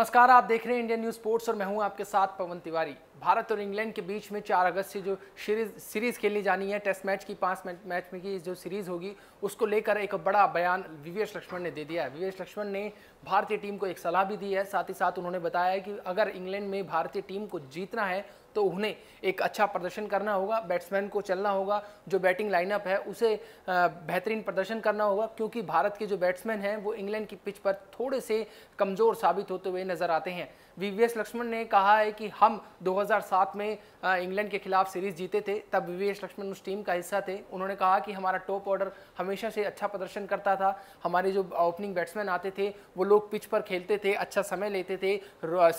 नमस्कार आप देख रहे हैं इंडियन न्यूज स्पोर्ट्स और मैं हूं आपके साथ पवन तिवारी भारत और इंग्लैंड के बीच में 4 अगस्त से जो सीरीज सीरीज खेली जानी है टेस्ट मैच की पांच मैच में की जो सीरीज होगी उसको लेकर एक बड़ा बयान विवेश लक्ष्मण ने दे दिया है विवेश लक्ष्मण ने भारतीय टीम को एक सलाह भी दी है साथ ही साथ उन्होंने बताया है कि अगर इंग्लैंड में भारतीय टीम को जीतना है तो उन्हें एक अच्छा प्रदर्शन करना होगा बैट्समैन को चलना होगा जो बैटिंग लाइनअप है उसे बेहतरीन प्रदर्शन करना होगा क्योंकि भारत के जो बैट्समैन हैं वो इंग्लैंड की पिच पर थोड़े से कमज़ोर साबित होते हुए नज़र आते हैं वीवीएस लक्ष्मण ने कहा है कि हम 2007 में इंग्लैंड के खिलाफ सीरीज जीते थे तब वीवीएस लक्ष्मण उस टीम का हिस्सा थे उन्होंने कहा कि हमारा टॉप ऑर्डर हमेशा से अच्छा प्रदर्शन करता था हमारे जो ओपनिंग बैट्समैन आते थे वो लोग पिच पर खेलते थे अच्छा समय लेते थे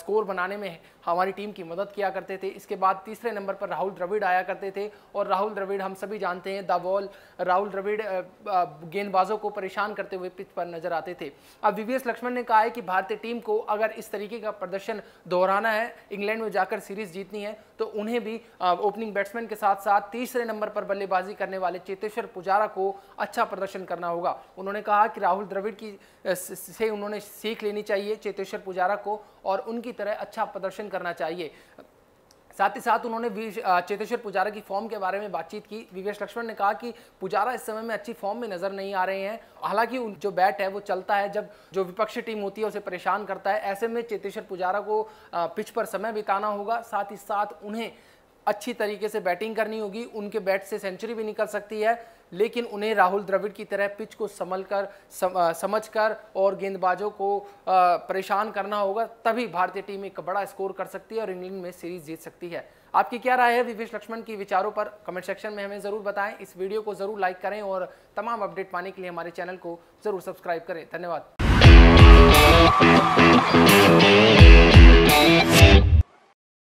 स्कोर बनाने में हमारी टीम की मदद किया करते थे इसके बाद तीसरे नंबर पर राहुल द्रविड़ आया करते थे और राहुल द्रविड़ हम सभी जानते हैं द वॉल राहुल द्रविड़ गेंदबाजों को परेशान करते हुए पिच पर नजर आते थे अब वीवीएस लक्ष्मण ने कहा है कि भारतीय टीम को अगर इस तरीके का प्रदर्शन दोहराना है इंग्लैंड में जाकर सीरीज जीतनी है तो उन्हें भी ओपनिंग बैट्समैन के साथ साथ तीसरे नंबर पर बल्लेबाजी करने वाले चेतेश्वर पुजारा को अच्छा प्रदर्शन करना होगा उन्होंने कहा कि राहुल द्रविड़ की से उन्होंने सीख लेनी चाहिए चेतेश्वर पुजारा को और उनकी तरह अच्छा प्रदर्शन करना चाहिए साथ ही साथ उन्होंने चेतेश्वर पुजारा की फॉर्म के बारे में बातचीत की विवेश लक्ष्मण ने कहा कि पुजारा इस समय में अच्छी फॉर्म में नजर नहीं आ रहे हैं हालांकि जो बैट है वो चलता है जब जो विपक्षी टीम होती है उसे परेशान करता है ऐसे में चेतेश्वर पुजारा को पिच पर समय बिताना होगा साथ ही साथ उन्हें अच्छी तरीके से बैटिंग करनी होगी उनके बैट से सेंचुरी भी निकल सकती है लेकिन उन्हें राहुल द्रविड़ की तरह पिच को संभल कर सम, समझ कर और गेंदबाजों को परेशान करना होगा तभी भारतीय टीम एक बड़ा स्कोर कर सकती है और इंग्लैंड में सीरीज जीत सकती है आपकी क्या राय है विवेश लक्ष्मण की विचारों पर कमेंट सेक्शन में हमें ज़रूर बताएं इस वीडियो को ज़रूर लाइक करें और तमाम अपडेट पाने के लिए हमारे चैनल को ज़रूर सब्सक्राइब करें धन्यवाद